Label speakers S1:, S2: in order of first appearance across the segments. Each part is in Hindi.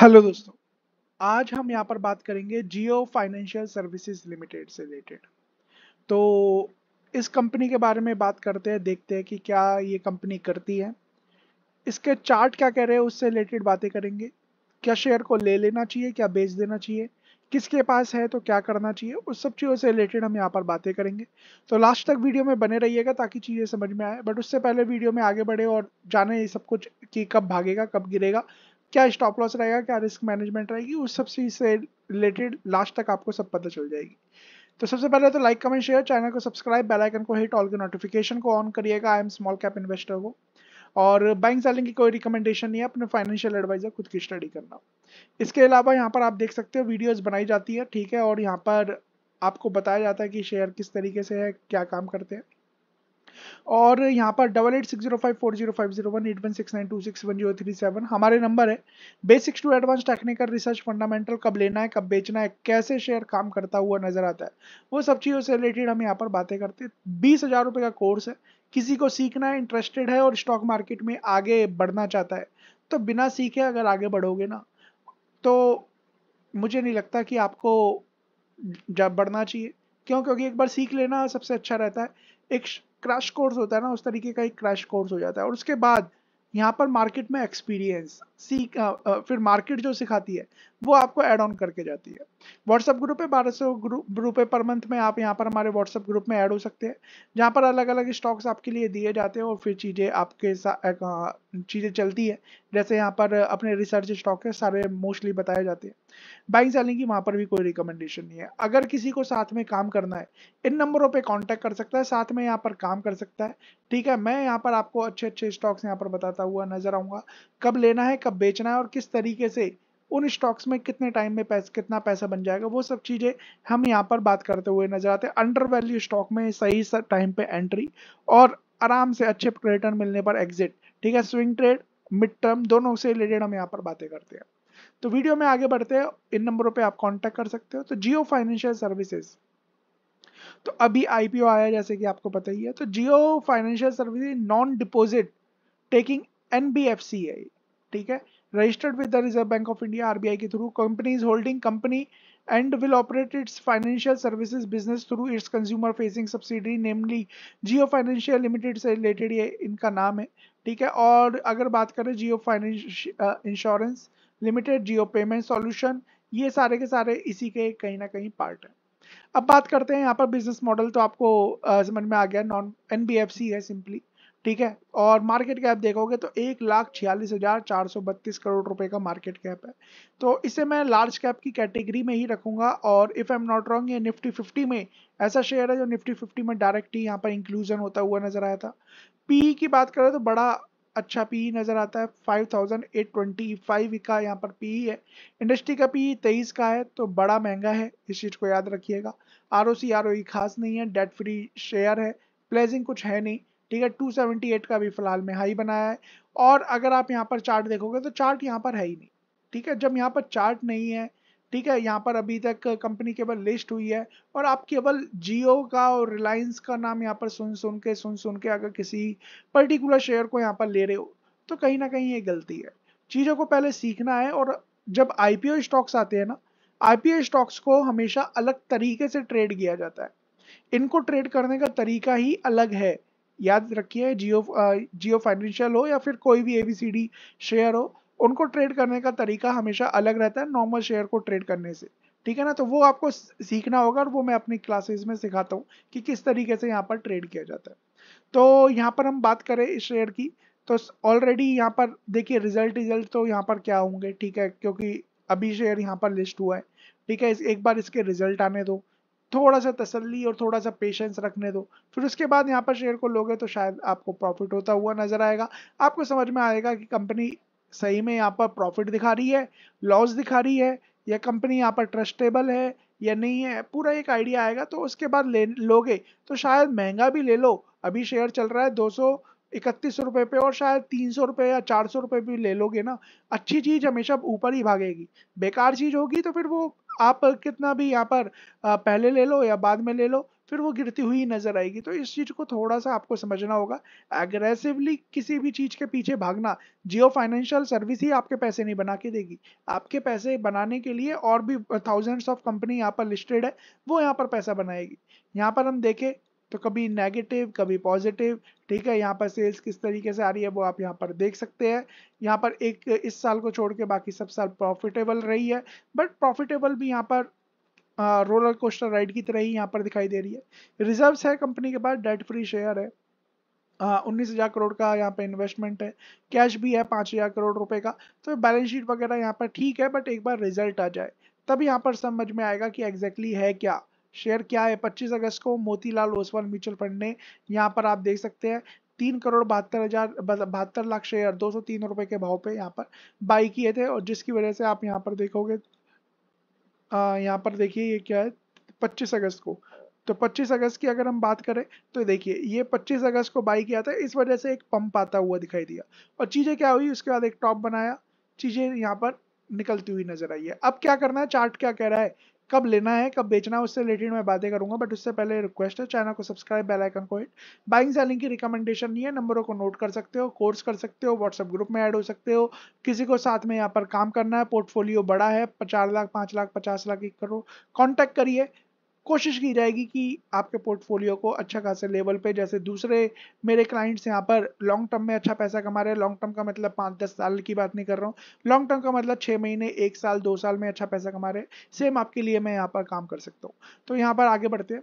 S1: हेलो दोस्तों आज हम यहाँ पर बात करेंगे जियो फाइनेंशियल सर्विसेज लिमिटेड से रिलेटेड तो इस कंपनी के बारे में बात करते हैं देखते हैं कि क्या ये कंपनी करती है इसके चार्ट क्या कह रहे हैं उससे रिलेटेड बातें करेंगे क्या शेयर को ले लेना चाहिए क्या बेच देना चाहिए किसके पास है तो क्या करना चाहिए उस सब चीज़ों से रिलेटेड हम यहाँ पर बातें करेंगे तो लास्ट तक वीडियो में बने रहिएगा ताकि चीज़ें समझ में आए बट उससे पहले वीडियो में आगे बढ़े और जाने ये सब कुछ कि कब भागेगा कब गिरेगा क्या स्टॉप लॉस रहेगा क्या रिस्क मैनेजमेंट रहेगी उस सबसे से रिलेटेड लास्ट तक आपको सब पता चल जाएगी तो सबसे पहले तो लाइक कमेंट शेयर चैनल को सब्सक्राइब बेल आइकन को हिट ऑल के नोटिफिकेशन को ऑन करिएगा I am small cap investor को और बैंक सेलिंग की कोई रिकमेंडेशन नहीं है अपने फाइनेंशियल एडवाइजर खुद की स्टडी करना इसके अलावा यहाँ पर आप देख सकते हो वीडियोज बनाई जाती है ठीक है और यहाँ पर आपको बताया जाता है कि शेयर किस तरीके से है क्या काम करते हैं और यहाँ पर double eight six zero five four zero five zero one eight one six nine two six one zero three seven हमारे नंबर है basics to advance technical research fundamental कब लेना है कब बेचना है कैसे शेयर काम करता हुआ नजर आता है वो सब चीज़ों से रिलेटेड हम यहाँ पर बातें करते हैं बीस हज़ार रुपये का कोर्स है किसी को सीखना है इंटरेस्टेड है और स्टॉक मार्केट में आगे बढ़ना चाहता है तो बिना सीखे अगर आगे बढ़ोगे ना तो मुझे नहीं लगता कि आपको जब बढ़ना चाहिए क्यों क्योंकि एक बार सीख लेना सबसे अच्छा रहता है एक क्रैश कोर्स होता है ना उस तरीके का एक क्रैश कोर्स हो जाता है और उसके बाद यहाँ पर मार्केट में एक्सपीरियंस सीख फिर मार्केट जो सिखाती है वो आपको एड ऑन करके जाती है व्हाट्सएप ग्रुप है बारह सौ रुपये पर मंथ में आप यहाँ पर हमारे व्हाट्सएप ग्रुप में ऐड हो सकते हैं जहाँ पर अलग अलग स्टॉक्स आपके लिए दिए जाते हैं और फिर चीज़ें आपके साथ हाँ, चीज़ें चलती है जैसे यहाँ पर अपने रिसर्च स्टॉक है सारे मोस्टली बताए जाते हैं बाइंग सेलिंग की वहाँ पर भी कोई रिकमेंडेशन नहीं है अगर किसी को साथ में काम करना है इन नंबरों पर कॉन्टैक्ट कर सकता है साथ में यहाँ पर काम कर सकता है ठीक है मैं यहाँ पर आपको अच्छे अच्छे स्टॉक्स यहाँ पर बताता हुआ नजर आऊँगा कब लेना है कब बेचना है और किस तरीके से उन स्टॉक्स में कितने टाइम में पैसा कितना पैसा बन जाएगा वो सब चीज़ें हम यहाँ पर बात करते हुए नजर आते हैं अंडर वैल्यू स्टॉक में सही टाइम पे एंट्री और आराम से अच्छे रिटर्न मिलने पर एग्जिट ठीक है स्विंग ट्रेड मिड टर्म दोनों से रिलेटेड हम यहाँ पर बातें करते हैं तो वीडियो में आगे बढ़ते हैं इन नंबरों पर आप कॉन्टैक्ट कर सकते हो तो जियो फाइनेंशियल सर्विसेज तो अभी आईपीओ आया जैसे कि आपको पता ही है तो Jio financial service non deposit taking NBFC है ठीक है registered with the Reserve Bank of India RBI के through company is holding company and will operate its financial services business through its consumer facing subsidiary namely Jio financial limited से रिलेटेड ये इनका नाम है ठीक है और अगर बात करें Jio finance insurance limited Jio payment solution ये सारे के सारे इसी के कहीं ना कहीं पार्ट है अब बात करते हैं यहाँ पर बिजनेस मॉडल तो आपको आ, समझ में आ गया नॉन एन है सिंपली ठीक है और मार्केट कैप देखोगे तो एक लाख छियालीस हज़ार चार सौ बत्तीस करोड़ रुपए का मार्केट कैप है तो इसे मैं लार्ज कैप की कैटेगरी में ही रखूंगा और if I am not wrong ये निफ्टी फिफ्टी में ऐसा शेयर है जो निफ्टी फिफ्टी में डायरेक्ट ही यहाँ पर इंक्लूजन होता हुआ नजर आया था पी की बात करें तो बड़ा अच्छा पी नज़र आता है five thousand eight twenty five का यहाँ पर पी है इंडस्ट्री का पी तेईस का है तो बड़ा महंगा है इस चीज़ को याद रखिएगा R O C R O खास नहीं है डेट फ्री शेयर है प्लेजिंग कुछ है नहीं ठीक है 278 का भी फिलहाल में हाई बनाया है और अगर आप यहाँ पर चार्ट देखोगे तो चार्ट यहाँ पर है ही नहीं ठीक है जब यहाँ पर चार्ट नहीं है ठीक है यहाँ पर अभी तक कंपनी केवल लिस्ट हुई है और आप केवल जियो का और रिलायंस का नाम यहाँ पर सुन सुन के सुन सुन के अगर किसी पर्टिकुलर शेयर को यहाँ पर ले रहे हो तो कहीं ना कहीं ये गलती है चीज़ों को पहले सीखना है और जब आईपीओ स्टॉक्स आते हैं ना आईपीओ स्टॉक्स को हमेशा अलग तरीके से ट्रेड किया जाता है इनको ट्रेड करने का तरीका ही अलग है याद रखिए जियो जियो फाइनेंशियल हो या फिर कोई भी एबीसीडी शेयर हो उनको ट्रेड करने का तरीका हमेशा अलग रहता है नॉर्मल शेयर को ट्रेड करने से ठीक है ना तो वो आपको सीखना होगा और वो मैं अपनी क्लासेस में सिखाता हूँ कि किस तरीके से यहाँ पर ट्रेड किया जाता है तो यहाँ पर हम बात करें इस शेयर की तो ऑलरेडी यहाँ पर देखिए रिजल्ट रिजल्ट तो यहाँ पर क्या होंगे ठीक है क्योंकि अभी शेयर यहाँ पर लिस्ट हुआ है ठीक है इस एक बार इसके रिजल्ट आने दो थोड़ा सा तसल्ली और थोड़ा सा पेशेंस रखने दो फिर उसके बाद यहाँ पर शेयर को लोगे तो शायद आपको प्रॉफिट होता हुआ नजर आएगा आपको समझ में आएगा कि कंपनी सही में यहाँ पर प्रॉफिट दिखा रही है लॉस दिखा रही है या कंपनी यहाँ पर ट्रस्टेबल है या नहीं है पूरा एक आइडिया आएगा तो उसके बाद ले लोगे तो शायद महंगा भी ले लो अभी शेयर चल रहा है दो सौ इकतीस रुपये पे और शायद तीन सौ रुपये या चार सौ रुपये भी ले लोगे ना अच्छी चीज़ हमेशा ऊपर ही भागेगी बेकार चीज़ होगी तो फिर वो आप कितना भी यहाँ पर पहले ले लो या बाद में ले लो फिर वो गिरती हुई नजर आएगी तो इस चीज को थोड़ा सा आपको समझना होगा एग्रेसिवली किसी भी चीज के पीछे भागना जियो फाइनेंशियल सर्विस ही आपके पैसे नहीं बना के देगी आपके पैसे बनाने के लिए और भी थाउजेंड्स ऑफ कंपनी यहाँ पर लिस्टेड है वो यहाँ पर पैसा बनाएगी यहाँ पर हम देखें तो कभी नेगेटिव कभी पॉजिटिव ठीक है यहाँ पर सेल्स किस तरीके से आ रही है वो आप यहाँ पर देख सकते हैं यहाँ पर एक इस साल को छोड़ के बाकी सब साल प्रॉफिटेबल रही है बट प्रॉफिटेबल भी यहाँ पर रोलर कोस्टर राइड की तरह ही यहाँ पर दिखाई दे रही है रिजर्व्स है कंपनी के पास डेट फ्री शेयर है उन्नीस हज़ार करोड़ का यहाँ पे इन्वेस्टमेंट है कैश भी है पाँच हज़ार करोड़ रुपए का तो बैलेंस शीट वगैरह यहाँ पर ठीक है बट एक बार रिजल्ट आ जाए तब यहाँ पर समझ में आएगा कि एग्जैक्टली exactly है क्या शेयर क्या है 25 अगस्त को मोतीलाल ओसवाल म्यूचुअल फंड ने यहाँ पर आप देख सकते हैं तीन करोड़ बहत्तर हजार बहत्तर लाख शेयर दो सौ तीन रुपए के भाव पे यहाँ पर बाई किए थे और जिसकी वजह से आप यहाँ पर देखोगे यहाँ पर देखिए ये क्या है पच्चीस अगस्त को तो 25 अगस्त की अगर हम बात करें तो देखिए ये 25 अगस्त को बाई किया था इस वजह से एक पंप आता हुआ दिखाई दिया और चीज़ें क्या हुई उसके बाद एक टॉप बनाया चीज़ें यहाँ पर निकलती हुई नजर आई है अब क्या करना है चार्ट क्या कह रहा है कब लेना है कब बेचना है उससे रिलेटेड मैं बातें करूंगा बट उससे पहले रिक्वेस्ट है चैनल को सब्सक्राइब बेल आइकन को हिट बाइंग सेलिंग की रिकमेंडेशन नहीं है नंबरों को नोट कर सकते हो कोर्स कर सकते हो व्हाट्सएप ग्रुप में ऐड हो सकते हो किसी को साथ में यहाँ पर काम करना है पोर्टफोलियो बड़ा है चार लाख पाँच लाख पचास लाख एक करोड़ कॉन्टैक्ट करिए कोशिश की जाएगी कि आपके पोर्टफोलियो को अच्छा खासे लेवल पे जैसे दूसरे मेरे क्लाइंट्स यहाँ पर लॉन्ग टर्म में अच्छा पैसा कमा रहे हैं लॉन्ग टर्म का मतलब पाँच दस साल की बात नहीं कर रहा हूँ लॉन्ग टर्म का मतलब छः महीने एक साल दो साल में अच्छा पैसा कमा रहे हैं सेम आपके लिए मैं यहाँ पर काम कर सकता हूँ तो यहाँ पर आगे बढ़ते हैं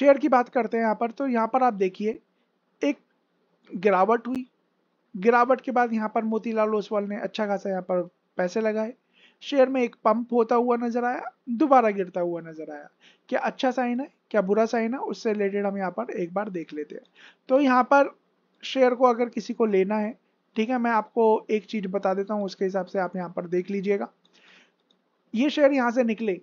S1: शेयर की बात करते हैं यहाँ पर तो यहाँ पर आप देखिए एक गिरावट हुई गिरावट के बाद यहाँ पर मोतीलाल ओसवाल ने अच्छा खासा यहाँ पर पैसे लगाए शेयर में एक पंप होता हुआ नजर आया दोबारा गिरता हुआ नजर आया क्या अच्छा साइन है क्या बुरा साइन है उससे रिलेटेड हम यहाँ पर एक बार देख लेते हैं तो यहाँ पर शेयर को अगर किसी को लेना है ठीक है मैं आपको एक चीज बता देता हूँ उसके हिसाब से आप यहाँ पर देख लीजिएगा ये शेयर यहाँ से निकले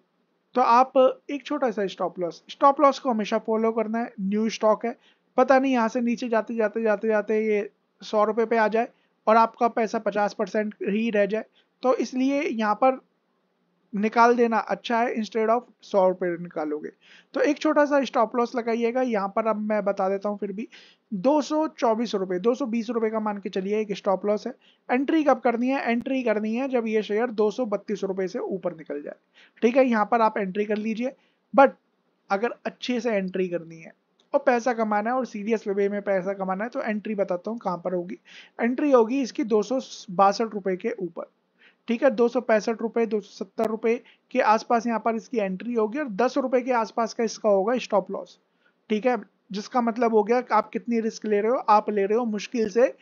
S1: तो आप एक छोटा सा स्टॉप लॉस स्टॉप लॉस को हमेशा फॉलो करना है न्यू स्टॉक है पता नहीं यहाँ से नीचे जाते जाते जाते जाते ये सौ रुपये पे आ जाए और आपका पैसा पचास परसेंट ही रह जाए तो इसलिए यहाँ पर निकाल देना अच्छा है इंस्टेड ऑफ सौ रुपये निकालोगे तो एक छोटा सा स्टॉप लॉस लगाइएगा यहाँ पर अब मैं बता देता हूँ फिर भी दो सौ चौबीस रुपये दो सौ बीस रुपये का मान के चलिए एक स्टॉप लॉस है एंट्री कब करनी है एंट्री करनी है जब ये शेयर दो सौ बत्तीस रुपये से ऊपर निकल जाए ठीक है यहाँ पर आप एंट्री कर लीजिए बट अगर अच्छे से एंट्री करनी है और पैसा कमाना है और सीरियस वे में पैसा कमाना है तो एंट्री बताता हूँ कहाँ पर होगी एंट्री होगी इसकी दो सौ बासठ रुपये के ऊपर ठीक है दो सौ पैंसठ रुपए दो सौ सत्तर रुपए के आसपास यहाँ पर इसकी एंट्री होगी और दस रुपए के आसपास का इसका होगा स्टॉप लॉस ठीक है जिसका मतलब हो गया कि आप कितनी रिस्क ले रहे हो आप ले रहे हो मुश्किल से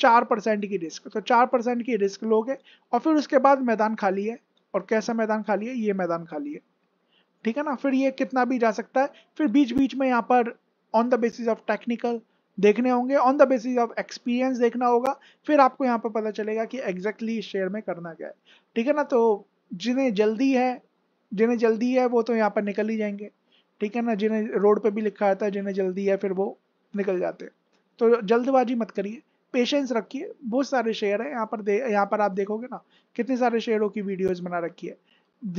S1: चार परसेंट की रिस्क तो चार परसेंट की रिस्क लोगे और फिर उसके बाद मैदान खाली है और कैसा मैदान खाली है ये मैदान खाली है ठीक है ना फिर ये कितना भी जा सकता है फिर बीच बीच में यहाँ पर on the basis of technical देखने होंगे on the basis of experience देखना होगा फिर आपको यहाँ पर पता चलेगा कि एग्जैक्टली exactly शेयर में करना क्या है ठीक है ना तो जिन्हें जल्दी है जिन्हें जल्दी है वो तो यहाँ पर निकल ही जाएंगे ठीक है ना जिन्हें रोड पे भी लिखा रहता है जिन्हें जल्दी है फिर वो निकल जाते हैं तो जल्दबाजी मत करिए पेशेंस रखिए बहुत सारे शेयर हैं यहाँ पर दे यहाँ पर आप देखोगे ना कितने सारे शेयरों की वीडियोज़ बना रखी है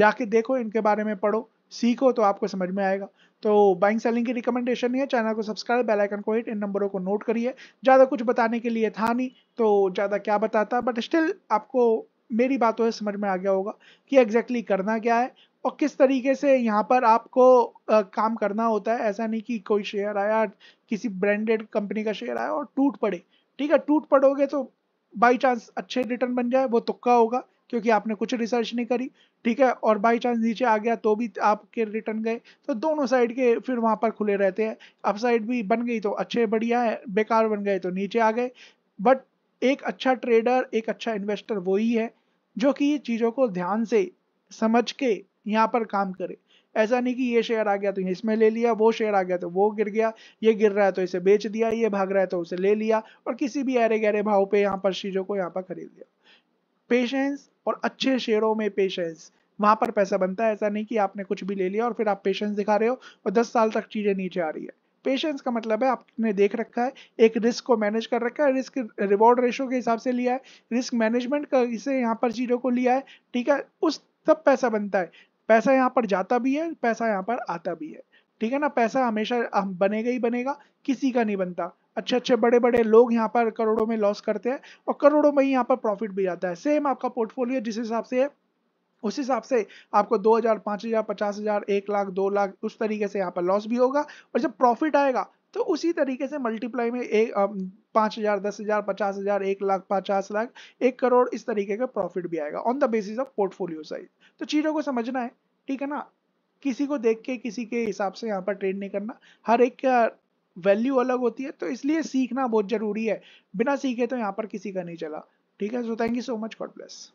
S1: जाके देखो इनके बारे में पढ़ो सीखो तो आपको समझ में आएगा तो बाइंग सेलिंग की रिकमेंडेशन है चैनल को सब्सक्राइब बेल आइकन को हिट इन नंबरों को नोट करिए ज़्यादा कुछ बताने के लिए था नहीं तो ज़्यादा क्या बताता बट स्टिल आपको मेरी बातों से समझ में आ गया होगा कि एग्जैक्टली exactly करना क्या है और किस तरीके से यहाँ पर आपको आ, काम करना होता है ऐसा नहीं कि कोई शेयर आया किसी ब्रांडेड कंपनी का शेयर आया और टूट पड़े ठीक है टूट पड़ोगे तो बाई चांस अच्छे रिटर्न बन जाए वो तुक्का होगा क्योंकि आपने कुछ रिसर्च नहीं करी ठीक है और बाई चांस नीचे आ गया तो भी आपके रिटर्न गए तो दोनों साइड के फिर वहाँ पर खुले रहते हैं अप साइड भी बन गई तो अच्छे बढ़िया है बेकार बन गए तो नीचे आ गए बट एक अच्छा ट्रेडर एक अच्छा इन्वेस्टर वही है जो कि ये चीज़ों को ध्यान से समझ के यहाँ पर काम करे ऐसा नहीं कि ये शेयर आ गया तो इसमें ले लिया वो शेयर आ गया तो वो गिर गया ये गिर रहा है तो इसे बेच दिया ये भाग रहा है तो उसे ले लिया और किसी भी अरे गहरे भाव पे यहाँ पर चीज़ों को यहाँ पर खरीद लिया पेशेंस और अच्छे शेयरों में पेशेंस वहां पर पैसा बनता है ऐसा नहीं कि आपने कुछ भी ले लिया और फिर आप पेशेंस दिखा रहे हो और दस साल तक चीज़ें नीचे आ रही है पेशेंस का मतलब है आपने देख रखा है एक रिस्क को मैनेज कर रखा है रिस्क रिवॉर्ड रेशो के हिसाब से लिया है रिस्क मैनेजमेंट का इसे यहाँ पर चीज़ों को लिया है ठीक है उस तब पैसा बनता है पैसा यहाँ पर जाता भी है पैसा यहाँ पर आता भी है ठीक है ना पैसा हमेशा बनेगा ही बनेगा किसी का नहीं बनता अच्छे अच्छे बड़े बड़े लोग यहाँ पर करोड़ों में लॉस करते हैं और करोड़ों में ही यहाँ पर प्रॉफिट भी आता है सेम आपका पोर्टफोलियो जिस हिसाब से उस हिसाब से आपको 2000, 5000, 50000, 1 लाख दो लाख उस तरीके से यहाँ पर लॉस भी होगा और जब प्रॉफिट आएगा तो उसी तरीके से मल्टीप्लाई में एक पाँच हज़ार दस हज़ार पचास हज़ार एक लाख पचास लाख एक करोड़ इस तरीके का प्रॉफिट भी आएगा on the basis of portfolio size तो चीज़ों को समझना है ठीक है ना किसी को देख के किसी के हिसाब से यहाँ पर ट्रेड नहीं करना हर एक वैल्यू अलग होती है तो इसलिए सीखना बहुत जरूरी है बिना सीखे तो यहाँ पर किसी का नहीं चला ठीक है so thank you so much God bless